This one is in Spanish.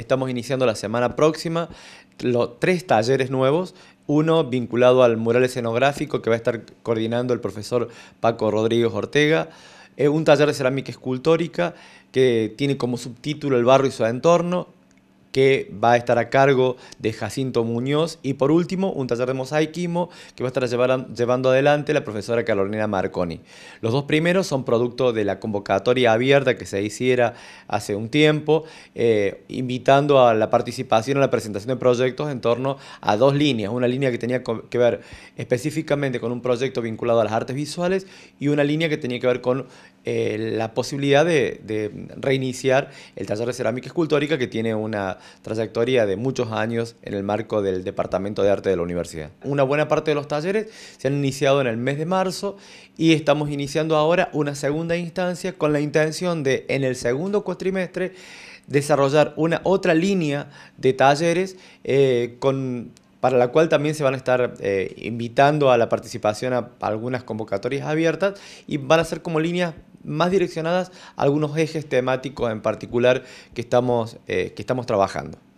estamos iniciando la semana próxima los tres talleres nuevos. Uno vinculado al mural escenográfico que va a estar coordinando el profesor Paco Rodríguez Ortega. Eh, un taller de cerámica escultórica que tiene como subtítulo El barrio y su entorno que va a estar a cargo de Jacinto Muñoz. Y por último, un taller de mosaiquismo que va a estar llevando adelante la profesora Carolina Marconi. Los dos primeros son producto de la convocatoria abierta que se hiciera hace un tiempo, eh, invitando a la participación, en la presentación de proyectos en torno a dos líneas. Una línea que tenía que ver específicamente con un proyecto vinculado a las artes visuales y una línea que tenía que ver con eh, la posibilidad de, de reiniciar el taller de cerámica escultórica que tiene una trayectoria de muchos años en el marco del Departamento de Arte de la Universidad. Una buena parte de los talleres se han iniciado en el mes de marzo y estamos iniciando ahora una segunda instancia con la intención de en el segundo cuatrimestre desarrollar una otra línea de talleres eh, para la cual también se van a estar eh, invitando a la participación a algunas convocatorias abiertas y van a ser como líneas más direccionadas a algunos ejes temáticos en particular que estamos, eh, que estamos trabajando.